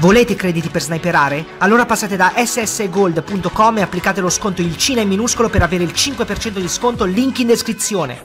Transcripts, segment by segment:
Volete crediti per sniperare? Allora passate da ssgold.com e applicate lo sconto il Cina in minuscolo per avere il 5% di sconto, link in descrizione.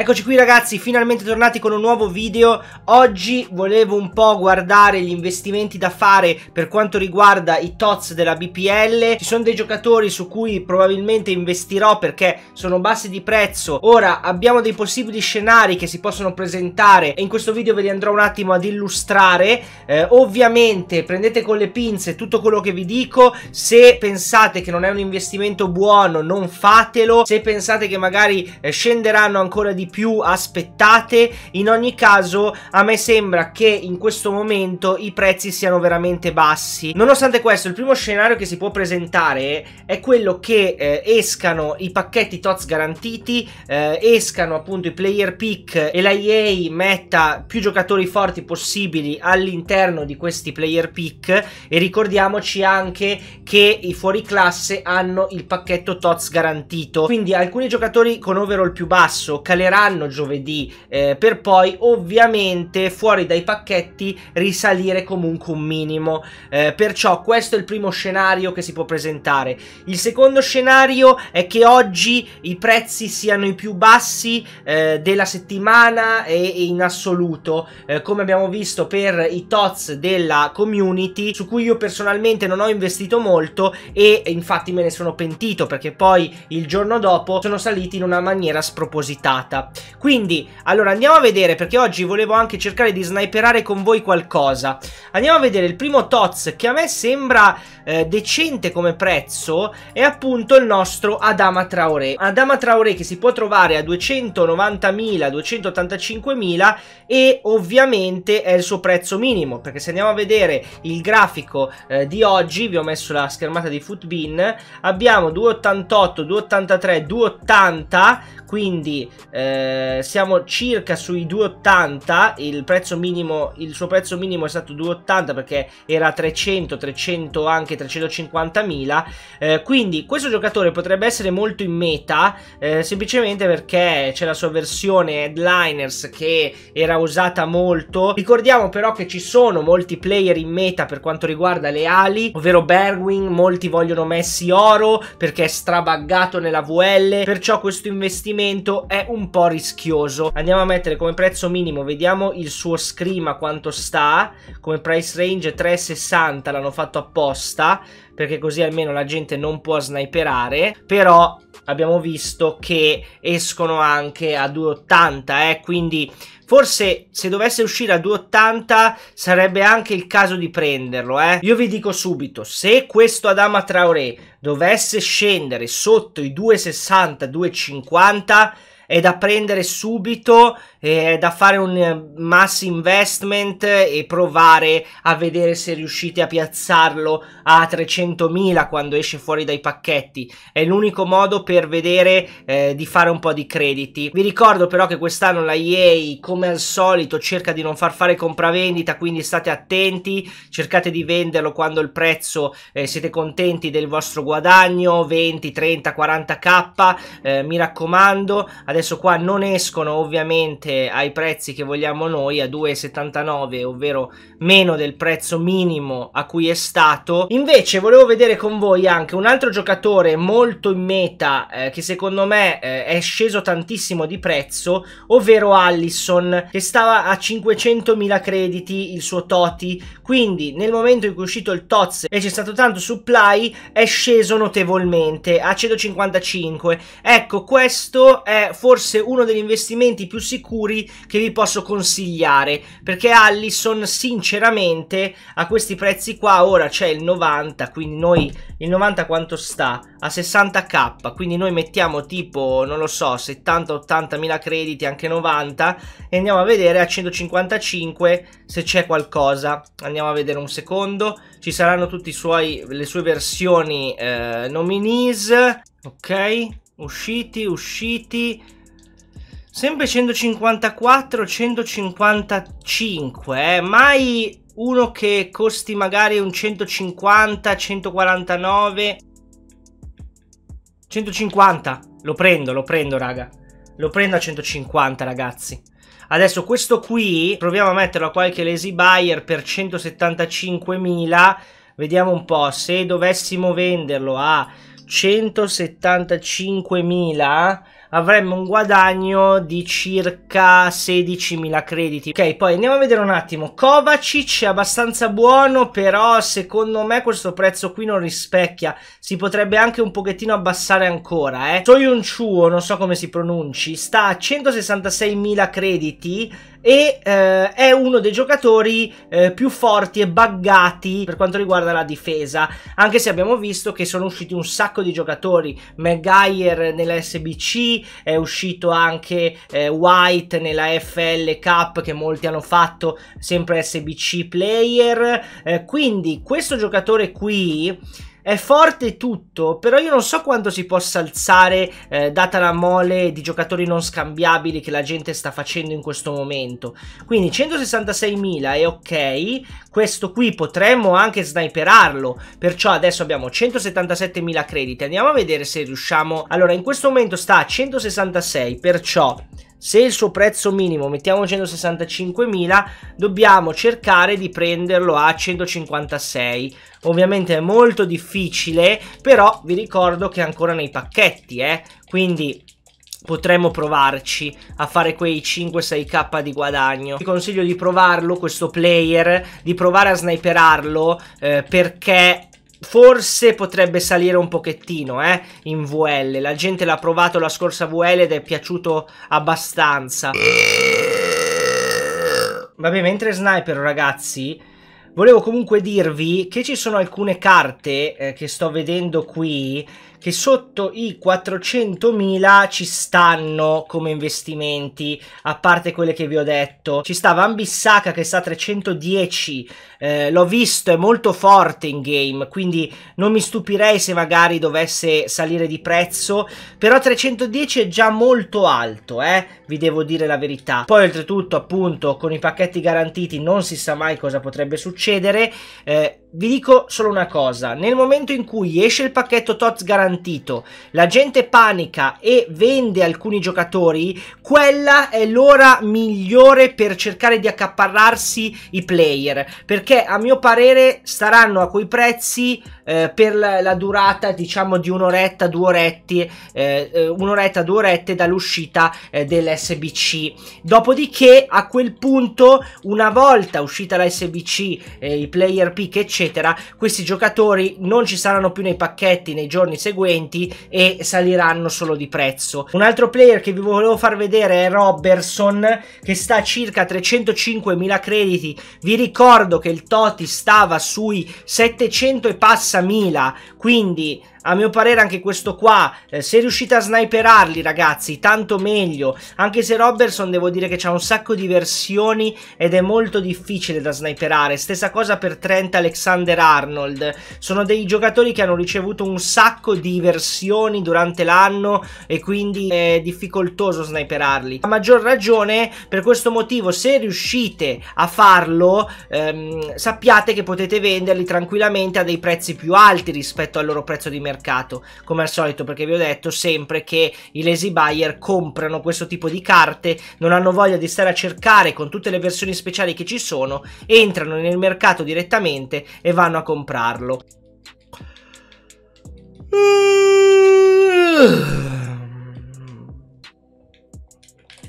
Eccoci qui ragazzi, finalmente tornati con un nuovo video. Oggi volevo un po' guardare gli investimenti da fare per quanto riguarda i TOTS della BPL. Ci sono dei giocatori su cui probabilmente investirò perché sono bassi di prezzo. Ora abbiamo dei possibili scenari che si possono presentare e in questo video ve li andrò un attimo ad illustrare. Eh, ovviamente prendete con le pinze tutto quello che vi dico. Se pensate che non è un investimento buono non fatelo. Se pensate che magari eh, scenderanno ancora di più aspettate. In ogni caso, a me sembra che in questo momento i prezzi siano veramente bassi. Nonostante questo, il primo scenario che si può presentare è quello che eh, escano i pacchetti TOTS garantiti, eh, escano appunto i player pick e la EA metta più giocatori forti possibili all'interno di questi player pick e ricordiamoci anche che i fuori classe hanno il pacchetto TOTS garantito. Quindi alcuni giocatori con overall più basso caleranno arriveranno giovedì eh, per poi ovviamente fuori dai pacchetti risalire comunque un minimo eh, perciò questo è il primo scenario che si può presentare il secondo scenario è che oggi i prezzi siano i più bassi eh, della settimana e, e in assoluto eh, come abbiamo visto per i TOTS della community su cui io personalmente non ho investito molto e infatti me ne sono pentito perché poi il giorno dopo sono saliti in una maniera spropositata quindi, allora andiamo a vedere perché oggi volevo anche cercare di sniperare con voi qualcosa. Andiamo a vedere il primo Tots che a me sembra eh, decente come prezzo è appunto il nostro Adama Traoré. Adama Traoré che si può trovare a 290.000, 285.000 e ovviamente è il suo prezzo minimo perché se andiamo a vedere il grafico eh, di oggi, vi ho messo la schermata di Footbin, abbiamo 288, 283, 280 quindi eh, siamo circa sui 2,80 il prezzo minimo il suo prezzo minimo è stato 2,80 perché era 300 300 anche 350 mila eh, quindi questo giocatore potrebbe essere molto in meta eh, semplicemente perché c'è la sua versione headliners che era usata molto ricordiamo però che ci sono molti player in meta per quanto riguarda le ali ovvero Berwin molti vogliono Messi oro perché è strabaggato nella VL perciò questo investimento investimento è un po' rischioso. Andiamo a mettere come prezzo minimo, vediamo il suo scream a quanto sta, come price range 3,60 l'hanno fatto apposta, perché così almeno la gente non può sniperare, però abbiamo visto che escono anche a 280, eh, quindi Forse se dovesse uscire a 2,80 sarebbe anche il caso di prenderlo, eh. Io vi dico subito, se questo Adama Traoré dovesse scendere sotto i 2,60, 2,50 è da prendere subito, è da fare un eh, mass investment e provare a vedere se riuscite a piazzarlo a 300.000 quando esce fuori dai pacchetti. È l'unico modo per vedere eh, di fare un po' di crediti. Vi ricordo però che quest'anno la EA, come al solito, cerca di non far fare compravendita, quindi state attenti, cercate di venderlo quando il prezzo eh, siete contenti del vostro guadagno, 20, 30, 40k, eh, mi raccomando. Adesso Adesso qua non escono ovviamente ai prezzi che vogliamo noi, a 2,79, ovvero meno del prezzo minimo a cui è stato. Invece volevo vedere con voi anche un altro giocatore molto in meta eh, che secondo me eh, è sceso tantissimo di prezzo, ovvero Allison che stava a 500.000 crediti il suo Toti, quindi nel momento in cui è uscito il Toz e c'è stato tanto supply è sceso notevolmente a 155. Ecco, questo è forse forse uno degli investimenti più sicuri che vi posso consigliare perché Allison sinceramente a questi prezzi qua ora c'è il 90 quindi noi il 90 quanto sta? A 60k quindi noi mettiamo tipo non lo so 70-80 mila crediti anche 90 e andiamo a vedere a 155 se c'è qualcosa andiamo a vedere un secondo ci saranno tutti i suoi le sue versioni eh, nominees ok usciti usciti Sempre 154, 155, eh? mai uno che costi magari un 150, 149. 150, lo prendo, lo prendo raga. Lo prendo a 150 ragazzi. Adesso questo qui, proviamo a metterlo a qualche lazy buyer per 175.000. Vediamo un po', se dovessimo venderlo a 175.000 avremmo un guadagno di circa 16.000 crediti. Ok, poi andiamo a vedere un attimo. Kovacic è abbastanza buono, però secondo me questo prezzo qui non rispecchia. Si potrebbe anche un pochettino abbassare ancora, eh. Soyun Chuo, non so come si pronunci, sta a 166.000 crediti e eh, è uno dei giocatori eh, più forti e buggati per quanto riguarda la difesa, anche se abbiamo visto che sono usciti un sacco di giocatori, Maguire nella SBC, è uscito anche eh, White nella FL Cup che molti hanno fatto, sempre SBC player, eh, quindi questo giocatore qui è forte tutto, però io non so quanto si possa alzare eh, data la mole di giocatori non scambiabili che la gente sta facendo in questo momento. Quindi 166.000 è ok, questo qui potremmo anche sniperarlo, perciò adesso abbiamo 177.000 crediti. Andiamo a vedere se riusciamo... Allora, in questo momento sta a 166, perciò se il suo prezzo minimo mettiamo 165.000 dobbiamo cercare di prenderlo a 156 ovviamente è molto difficile però vi ricordo che è ancora nei pacchetti eh? quindi potremmo provarci a fare quei 5-6k di guadagno. Vi consiglio di provarlo questo player, di provare a sniperarlo eh, perché forse potrebbe salire un pochettino eh, in VL. La gente l'ha provato la scorsa VL ed è piaciuto abbastanza. Vabbè, mentre sniper, ragazzi, volevo comunque dirvi che ci sono alcune carte eh, che sto vedendo qui che sotto i 400.000 ci stanno come investimenti, a parte quelle che vi ho detto. Ci sta Van Bissaka che sta a 310, eh, l'ho visto, è molto forte in game, quindi non mi stupirei se magari dovesse salire di prezzo, però 310 è già molto alto, eh, vi devo dire la verità. Poi oltretutto appunto con i pacchetti garantiti non si sa mai cosa potrebbe succedere, eh, vi dico solo una cosa, nel momento in cui esce il pacchetto TOTS garantito, la gente panica e vende alcuni giocatori, quella è l'ora migliore per cercare di accaparrarsi i player, perché a mio parere staranno a quei prezzi eh, per la, la, durata diciamo di un'oretta, due oretti, eh, eh un'oretta, due orette dall'uscita eh, dell'SBC. Dopodiché a quel punto, una volta uscita la SBC, eh, i player pick eccetera, eccetera, questi giocatori non ci saranno più nei pacchetti nei giorni seguenti e saliranno solo di prezzo. Un altro player che vi volevo far vedere è Robertson che sta a circa 305.000 crediti. Vi ricordo che il Toti stava sui 700 e passa mila, quindi a mio parere anche questo qua, eh, se riuscite a sniperarli ragazzi, tanto meglio. Anche se Robertson devo dire che c'ha un sacco di versioni ed è molto difficile da sniperare. Stessa cosa per Trent Alexander-Arnold. Sono dei giocatori che hanno ricevuto un sacco di versioni durante l'anno e quindi è difficoltoso sniperarli. A maggior ragione, per questo motivo, se riuscite a farlo, ehm, sappiate che potete venderli tranquillamente a dei prezzi più alti rispetto al loro prezzo di mercato mercato, come al solito, perché vi ho detto sempre che i lazy buyer comprano questo tipo di carte, non hanno voglia di stare a cercare con tutte le versioni speciali che ci sono, entrano nel mercato direttamente e vanno a comprarlo.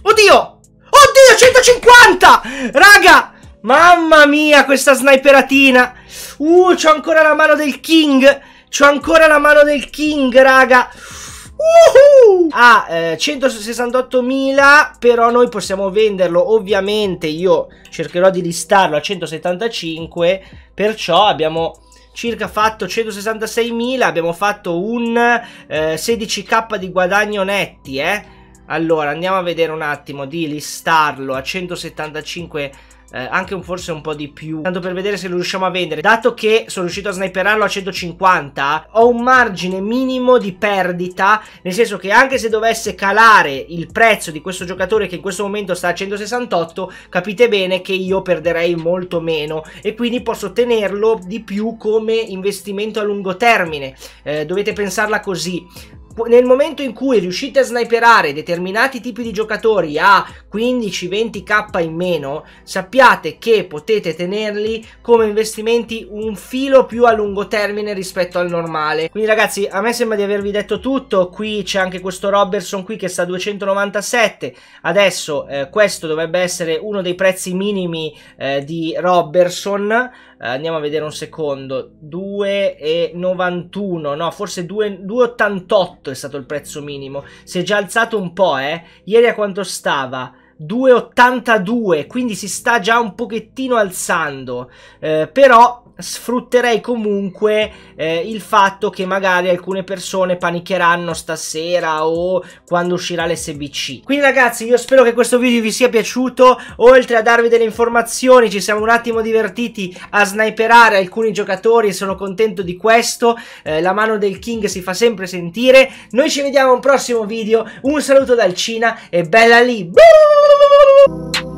Oddio! Oddio, 150! Raga! Mamma mia, questa sniperatina! Uh, c'ho ancora la mano del King! C'ho ancora la mano del King, raga. Uhuh! A ah, eh, 168.000 però noi possiamo venderlo ovviamente io cercherò di listarlo a 175 perciò abbiamo circa fatto 166.000 abbiamo fatto un eh, 16k di guadagno netti eh? allora andiamo a vedere un attimo di listarlo a 175.000 eh, anche un, forse un po' di più tanto per vedere se lo riusciamo a vendere dato che sono riuscito a sniperarlo a 150 ho un margine minimo di perdita nel senso che anche se dovesse calare il prezzo di questo giocatore che in questo momento sta a 168 capite bene che io perderei molto meno e quindi posso tenerlo di più come investimento a lungo termine eh, dovete pensarla così nel momento in cui riuscite a sniperare determinati tipi di giocatori a 15-20k in meno, sappiate che potete tenerli come investimenti un filo più a lungo termine rispetto al normale. Quindi ragazzi, a me sembra di avervi detto tutto, qui c'è anche questo Robertson qui che sta a 297, adesso eh, questo dovrebbe essere uno dei prezzi minimi eh, di Robertson, eh, andiamo a vedere un secondo, 2,91, no forse 2,88 è stato il prezzo minimo, si è già alzato un po' eh, ieri a quanto stava? 2,82, quindi si sta già un pochettino alzando, eh, però sfrutterei comunque eh, il fatto che magari alcune persone panicheranno stasera o quando uscirà l'SBC. Quindi ragazzi io spero che questo video vi sia piaciuto, oltre a darvi delle informazioni ci siamo un attimo divertiti a sniperare alcuni giocatori e sono contento di questo, eh, la mano del King si fa sempre sentire, noi ci vediamo al prossimo video, un saluto dal Cina e bella lì! Bye!